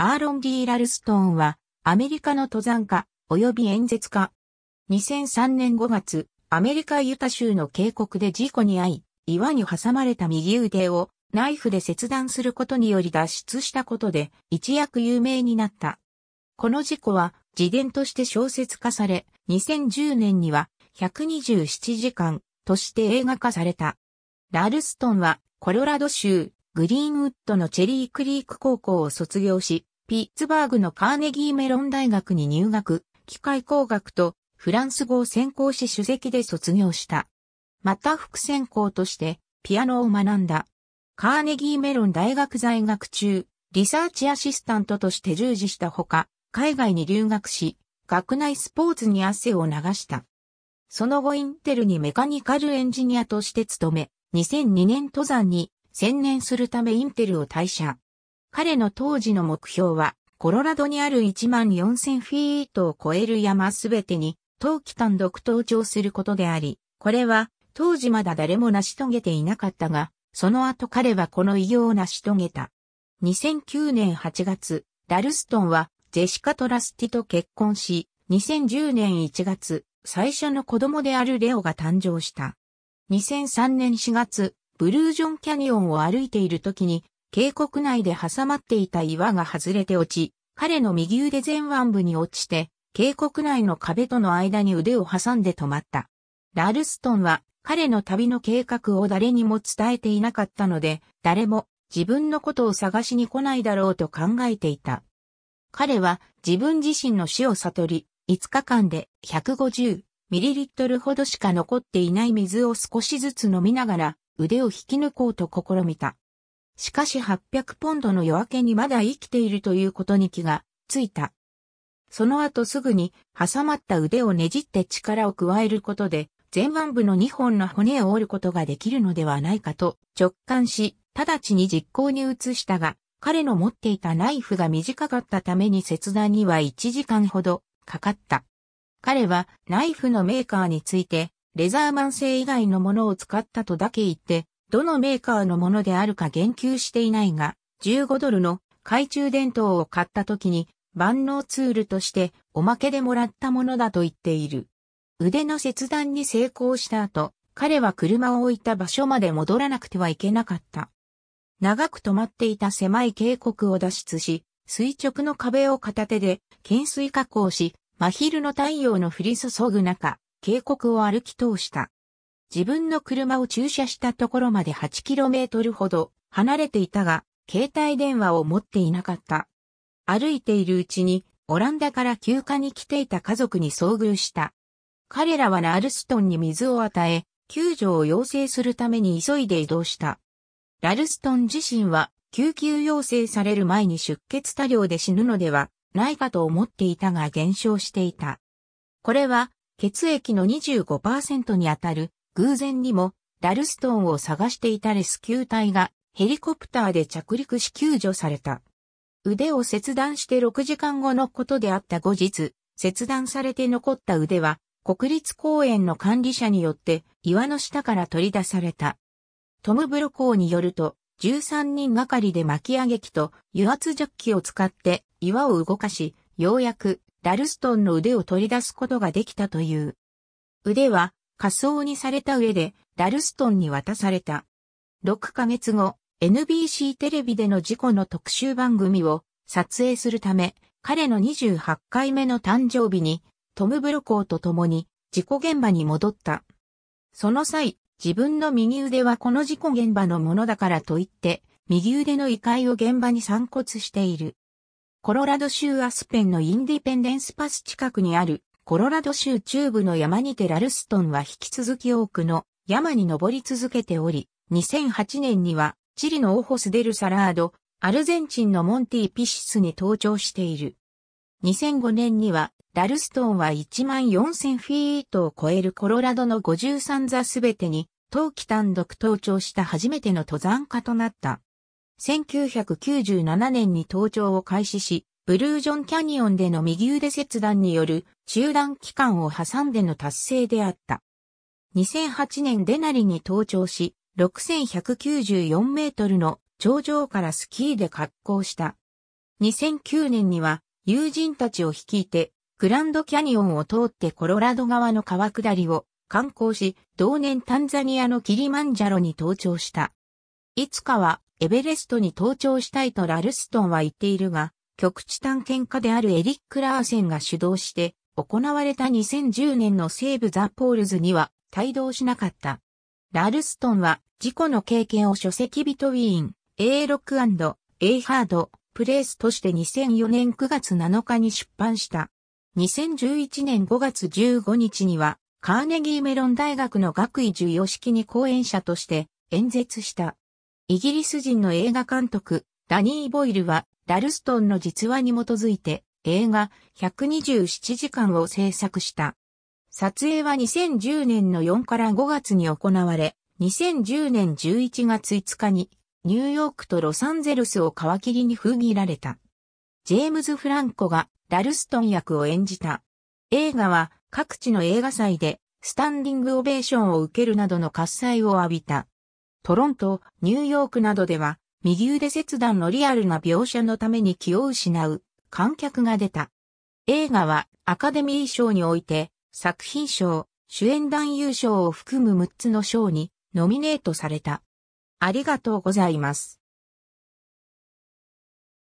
アーロン・ディー・ラルストーンは、アメリカの登山家、及び演説家。2003年5月、アメリカ・ユタ州の渓谷で事故に遭い、岩に挟まれた右腕をナイフで切断することにより脱出したことで、一躍有名になった。この事故は、自伝として小説化され、2010年には、127時間、として映画化された。ラルストンは、コロラド州、グリーンウッドのチェリークリーク高校を卒業し、ピッツバーグのカーネギーメロン大学に入学、機械工学とフランス語を専攻し主席で卒業した。また副専攻としてピアノを学んだ。カーネギーメロン大学在学中、リサーチアシスタントとして従事したほか、海外に留学し、学内スポーツに汗を流した。その後インテルにメカニカルエンジニアとして勤め、2002年登山に専念するためインテルを退社。彼の当時の目標は、コロラドにある1万4000フィートを超える山すべてに、冬季単独登頂することであり、これは、当時まだ誰も成し遂げていなかったが、その後彼はこの偉業を成し遂げた。2009年8月、ダルストンはジェシカ・トラスティと結婚し、2010年1月、最初の子供であるレオが誕生した。2003年4月、ブルージョンキャニオンを歩いている時に渓谷内で挟まっていた岩が外れて落ち、彼の右腕前腕部に落ちて、渓谷内の壁との間に腕を挟んで止まった。ラルストンは彼の旅の計画を誰にも伝えていなかったので、誰も自分のことを探しに来ないだろうと考えていた。彼は自分自身の死を悟り、5日間で1 5 0トルほどしか残っていない水を少しずつ飲みながら腕を引き抜こうと試みた。しかし800ポンドの夜明けにまだ生きているということに気がついた。その後すぐに挟まった腕をねじって力を加えることで前腕部の2本の骨を折ることができるのではないかと直感し、直ちに実行に移したが、彼の持っていたナイフが短かったために切断には1時間ほどかかった。彼はナイフのメーカーについて、レザーマン製以外のものを使ったとだけ言って、どのメーカーのものであるか言及していないが、15ドルの懐中電灯を買った時に万能ツールとしておまけでもらったものだと言っている。腕の切断に成功した後、彼は車を置いた場所まで戻らなくてはいけなかった。長く止まっていた狭い渓谷を脱出し、垂直の壁を片手で懸垂加工し、真昼の太陽の降り注ぐ中、渓谷を歩き通した。自分の車を駐車したところまで 8km ほど離れていたが、携帯電話を持っていなかった。歩いているうちに、オランダから休暇に来ていた家族に遭遇した。彼らはナルストンに水を与え、救助を要請するために急いで移動した。ラルストン自身は救急要請される前に出血多量で死ぬのではないかと思っていたが減少していた。これは血液の25%にあたる偶然にも、ダルストンを探していたレスキュー隊がヘリコプターで着陸し救助された。腕を切断して6時間後のことであった後日、切断されて残った腕は、国立公園の管理者によって岩の下から取り出された。トム・ブロコーによると、13人がかりで巻き上げ機と油圧ジャッキを使って岩を動かし、ようやくダルストンの腕を取り出すことができたという。腕は仮想にされた上で、ダルストンに渡された。6ヶ月後、NBC テレビでの事故の特集番組を撮影するため、彼の28回目の誕生日に、トム・ブロコーと共に事故現場に戻った。その際、自分の右腕はこの事故現場のものだからと言って、右腕の遺骸を現場に散骨している。コロラド州アスペンのインディペンデンスパス近くにあるコロラド州中部の山にてラルストンは引き続き多くの山に登り続けており、2008年にはチリのオホスデルサラード、アルゼンチンのモンティピシスに登頂している。2005年にはラルストンは1万4000フィートを超えるコロラドの53座すべてに冬季単独登頂した初めての登山家となった。1997年に登頂を開始し、ブルージョンキャニオンでの右腕切断による中断期間を挟んでの達成であった。2008年デナリに登頂し、6194メートルの頂上からスキーで滑降した。2009年には友人たちを率いてグランドキャニオンを通ってコロラド川の川下りを観光し、同年タンザニアのキリマンジャロに登頂した。いつかはエベレストに登頂したいとラルストンは言っているが、局地探検家であるエリック・ラーセンが主導して行われた2010年の西部ザ・ポールズには帯同しなかった。ラルストンは事故の経験を書籍ビトウィーン、A6& A ハード、プレイスとして2004年9月7日に出版した。2011年5月15日には、カーネギーメロン大学の学位授与式に講演者として演説した。イギリス人の映画監督、ダニー・ボイルは、ダルストンの実話に基づいて映画127時間を制作した。撮影は2010年の4から5月に行われ、2010年11月5日にニューヨークとロサンゼルスを皮切りに封切られた。ジェームズ・フランコがダルストン役を演じた。映画は各地の映画祭でスタンディングオベーションを受けるなどの喝采を浴びた。トロント、ニューヨークなどでは右腕切断のリアルな描写のために気を失う観客が出た。映画はアカデミー賞において作品賞、主演男優賞を含む6つの賞にノミネートされた。ありがとうございます。